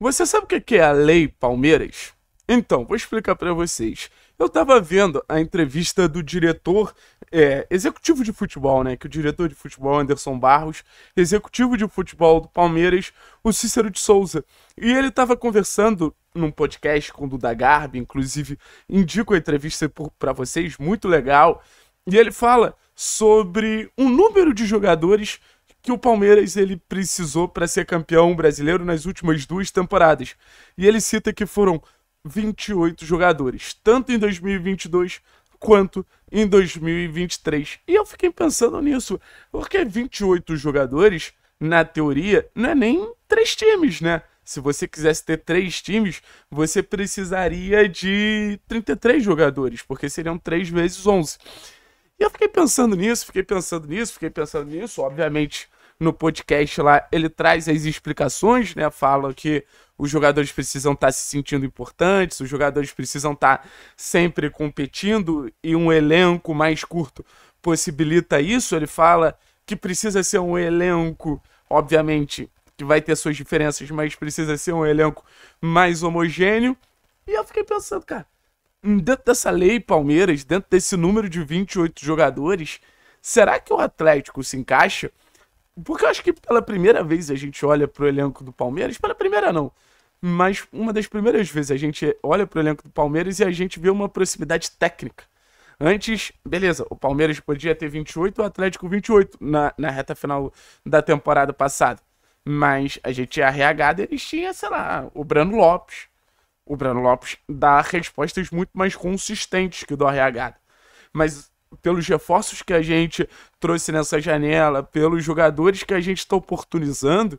Você sabe o que é a Lei Palmeiras? Então, vou explicar para vocês. Eu estava vendo a entrevista do diretor é, executivo de futebol, né? Que o diretor de futebol, Anderson Barros, executivo de futebol do Palmeiras, o Cícero de Souza. E ele estava conversando num podcast com o Duda Garbi, inclusive indico a entrevista para vocês, muito legal. E ele fala sobre o número de jogadores que o Palmeiras ele precisou para ser campeão brasileiro nas últimas duas temporadas. E ele cita que foram 28 jogadores, tanto em 2022 quanto em 2023. E eu fiquei pensando nisso, porque 28 jogadores, na teoria, não é nem três times, né? Se você quisesse ter três times, você precisaria de 33 jogadores, porque seriam três vezes 11. E eu fiquei pensando nisso, fiquei pensando nisso, fiquei pensando nisso. Obviamente, no podcast lá, ele traz as explicações, né? Fala que os jogadores precisam estar tá se sentindo importantes, os jogadores precisam estar tá sempre competindo e um elenco mais curto possibilita isso. Ele fala que precisa ser um elenco, obviamente, que vai ter suas diferenças, mas precisa ser um elenco mais homogêneo. E eu fiquei pensando, cara, dentro dessa lei Palmeiras, dentro desse número de 28 jogadores, será que o Atlético se encaixa? Porque eu acho que pela primeira vez a gente olha pro elenco do Palmeiras, pela primeira não, mas uma das primeiras vezes a gente olha pro elenco do Palmeiras e a gente vê uma proximidade técnica. Antes, beleza, o Palmeiras podia ter 28, o Atlético 28 na, na reta final da temporada passada. Mas a gente tinha é arreagado e eles tinham, sei lá, o Brano Lopes. O Brano Lopes dá respostas muito mais consistentes que o do arreagado. Mas pelos reforços que a gente trouxe nessa janela, pelos jogadores que a gente está oportunizando,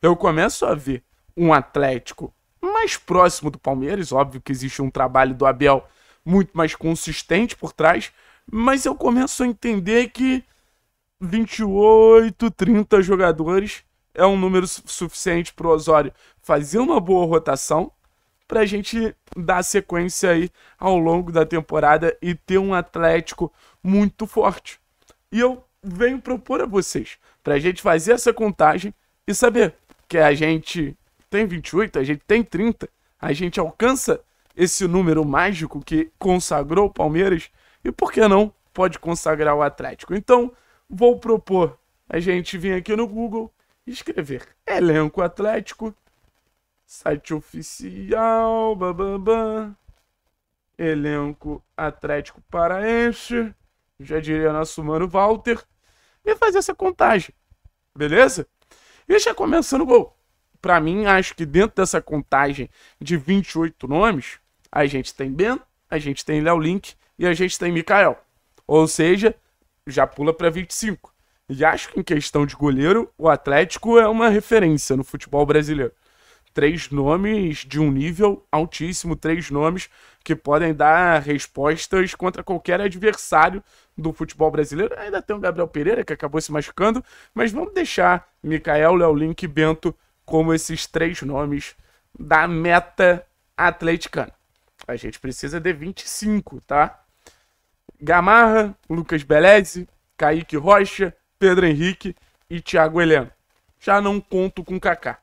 eu começo a ver um Atlético mais próximo do Palmeiras. Óbvio que existe um trabalho do Abel muito mais consistente por trás, mas eu começo a entender que 28, 30 jogadores é um número suficiente para o Osório fazer uma boa rotação para a gente dar sequência aí ao longo da temporada e ter um Atlético muito forte. E eu venho propor a vocês para a gente fazer essa contagem e saber que a gente tem 28, a gente tem 30, a gente alcança esse número mágico que consagrou o Palmeiras e por que não pode consagrar o Atlético. Então, vou propor a gente vir aqui no Google escrever elenco Atlético Site oficial, bababam. Elenco Atlético Paraense. Já diria nosso mano Walter. E fazer essa contagem. Beleza? E já começando o gol. Pra mim, acho que dentro dessa contagem de 28 nomes, a gente tem Ben, a gente tem Léo Link e a gente tem Mikael. Ou seja, já pula para 25. E acho que em questão de goleiro, o Atlético é uma referência no futebol brasileiro três nomes de um nível altíssimo, três nomes que podem dar respostas contra qualquer adversário do futebol brasileiro. Ainda tem o Gabriel Pereira, que acabou se machucando, mas vamos deixar Mikael, Léo Link e Bento como esses três nomes da meta atleticana. A gente precisa de 25, tá? Gamarra, Lucas Beleze, Kaique Rocha, Pedro Henrique e Thiago Heleno. Já não conto com Kaká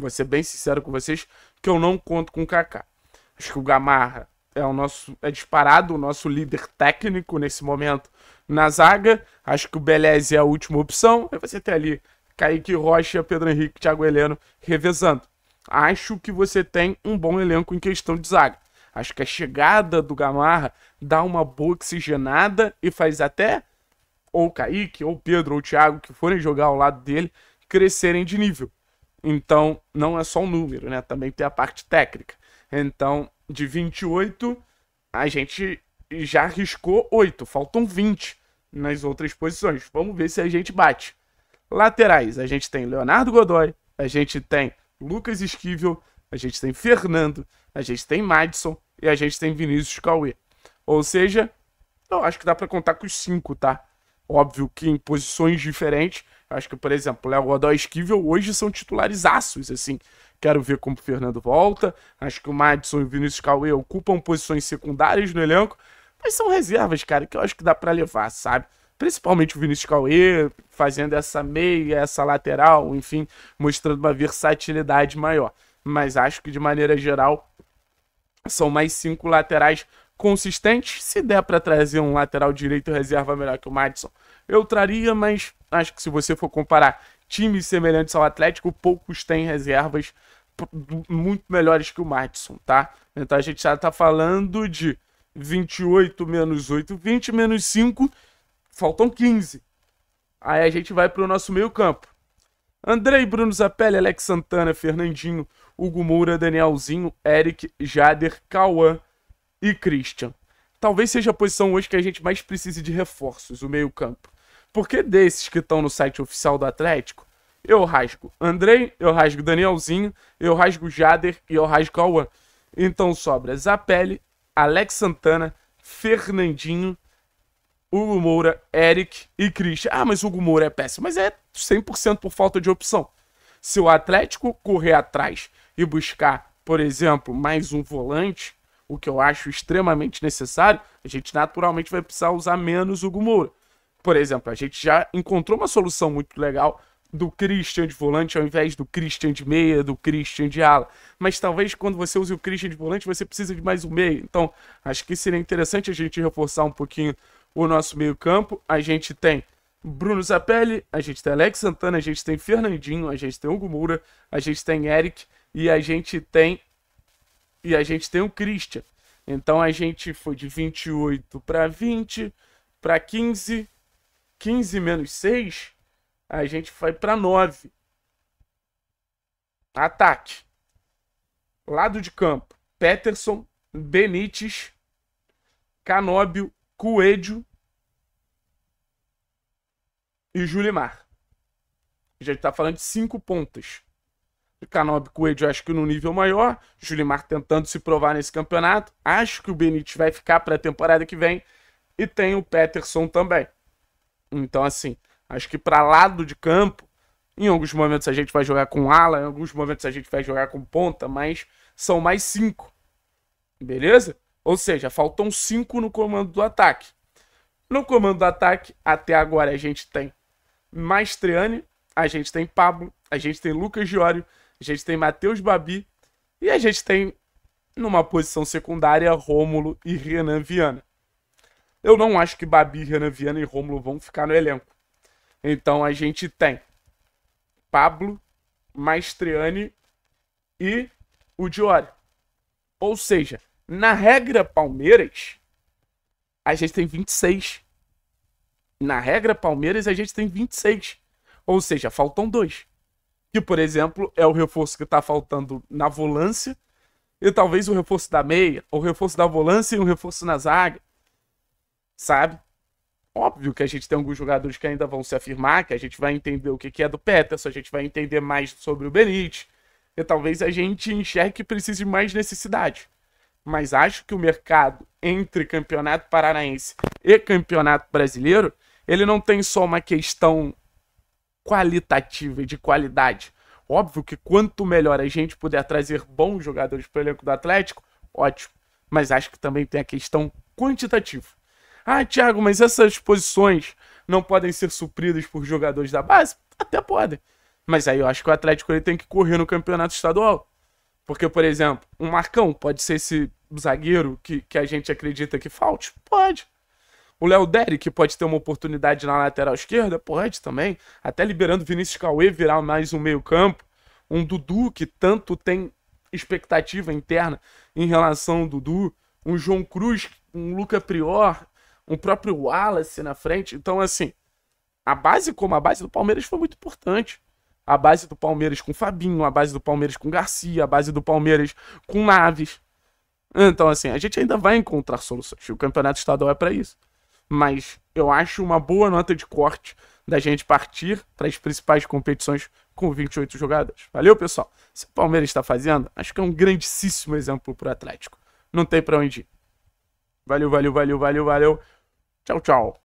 vou ser bem sincero com vocês, que eu não conto com o Kaká. Acho que o Gamarra é o nosso é disparado o nosso líder técnico nesse momento na zaga. Acho que o Belez é a última opção. Aí é você tem ali Kaique Rocha, Pedro Henrique, Thiago Heleno revezando. Acho que você tem um bom elenco em questão de zaga. Acho que a chegada do Gamarra dá uma boa oxigenada e faz até ou Kaique, ou Pedro, ou Thiago, que forem jogar ao lado dele, crescerem de nível. Então, não é só um número, né? Também tem a parte técnica. Então, de 28, a gente já arriscou 8, faltam 20 nas outras posições. Vamos ver se a gente bate. Laterais, a gente tem Leonardo Godoy, a gente tem Lucas Esquivel, a gente tem Fernando, a gente tem Madison e a gente tem Vinícius Cauê. Ou seja, eu acho que dá para contar com os cinco, tá? Óbvio que em posições diferentes, Acho que, por exemplo, Léo Godó e Esquivel hoje são titulares aços, assim. Quero ver como o Fernando volta. Acho que o Madison e o Vinícius Cauê ocupam posições secundárias no elenco. Mas são reservas, cara, que eu acho que dá para levar, sabe? Principalmente o Vinícius Cauê fazendo essa meia, essa lateral, enfim, mostrando uma versatilidade maior. Mas acho que, de maneira geral, são mais cinco laterais consistente. Se der para trazer um lateral direito reserva melhor que o Madison, eu traria, mas acho que se você for comparar times semelhantes ao Atlético, poucos têm reservas muito melhores que o Madison, tá? Então a gente já tá falando de 28 menos 8, 20 menos 5, faltam 15. Aí a gente vai pro nosso meio campo. Andrei, Bruno Zapelli, Alex Santana, Fernandinho, Hugo Moura, Danielzinho, Eric, Jader, Cauã, e Christian. Talvez seja a posição hoje que a gente mais precise de reforços, o meio-campo. Porque desses que estão no site oficial do Atlético, eu rasgo Andrei, eu rasgo Danielzinho, eu rasgo Jader e eu rasgo Cauã. Então sobra Zapelli, Alex Santana, Fernandinho, Hugo Moura, Eric e Christian. Ah, mas o Hugo Moura é péssimo. Mas é 100% por falta de opção. Se o Atlético correr atrás e buscar, por exemplo, mais um volante, o que eu acho extremamente necessário, a gente naturalmente vai precisar usar menos o Gumura. Por exemplo, a gente já encontrou uma solução muito legal do Christian de volante ao invés do Christian de meia, do Christian de ala. Mas talvez quando você use o Christian de volante, você precisa de mais um meio Então, acho que seria interessante a gente reforçar um pouquinho o nosso meio-campo. A gente tem Bruno Zappelli, a gente tem Alex Santana, a gente tem Fernandinho, a gente tem Hugo Moura, a gente tem Eric e a gente tem e a gente tem o Christian. Então a gente foi de 28 para 20, para 15, 15 menos 6, a gente foi para 9. Ataque. Lado de campo, Peterson, Benítez, Canóbio, Coelho e Julimar. A gente está falando de cinco pontas e Canob Coelho acho que no nível maior, Julimar tentando se provar nesse campeonato, acho que o Benítez vai ficar para a temporada que vem, e tem o Peterson também. Então, assim, acho que para lado de campo, em alguns momentos a gente vai jogar com ala, em alguns momentos a gente vai jogar com ponta, mas são mais cinco. Beleza? Ou seja, faltam cinco no comando do ataque. No comando do ataque, até agora a gente tem Maestriani, a gente tem Pablo, a gente tem Lucas Giório, a gente tem Matheus Babi e a gente tem numa posição secundária Rômulo e Renan Viana. Eu não acho que Babi, Renan Viana e Rômulo vão ficar no elenco. Então a gente tem Pablo, Maestriani e o Diori. Ou seja, na regra Palmeiras, a gente tem 26. Na regra Palmeiras, a gente tem 26. Ou seja, faltam dois que, por exemplo, é o reforço que está faltando na volância, e talvez o reforço da meia, o reforço da volância e o reforço na zaga, sabe? Óbvio que a gente tem alguns jogadores que ainda vão se afirmar, que a gente vai entender o que, que é do Peterson, a gente vai entender mais sobre o Benítez, e talvez a gente enxergue que precise de mais necessidade. Mas acho que o mercado entre Campeonato Paranaense e Campeonato Brasileiro, ele não tem só uma questão qualitativa e de qualidade. Óbvio que quanto melhor a gente puder trazer bons jogadores para o elenco do Atlético, ótimo. Mas acho que também tem a questão quantitativa. Ah, Thiago, mas essas posições não podem ser supridas por jogadores da base? Até podem. Mas aí eu acho que o Atlético ele tem que correr no campeonato estadual. Porque, por exemplo, um Marcão pode ser esse zagueiro que, que a gente acredita que falte? Pode. O Léo Derek pode ter uma oportunidade na lateral esquerda? Pode também. Até liberando o Vinícius Cauê virar mais um meio-campo. Um Dudu que tanto tem expectativa interna em relação ao Dudu. Um João Cruz, um Luca Prior, um próprio Wallace na frente. Então, assim, a base como a base do Palmeiras foi muito importante. A base do Palmeiras com Fabinho, a base do Palmeiras com Garcia, a base do Palmeiras com Naves. Então, assim, a gente ainda vai encontrar soluções. O campeonato estadual é para isso mas eu acho uma boa nota de corte da gente partir para as principais competições com 28 jogadas. Valeu, pessoal? Se o Palmeiras está fazendo, acho que é um grandíssimo exemplo para o Atlético. Não tem para onde ir. Valeu, valeu, valeu, valeu, valeu. Tchau, tchau.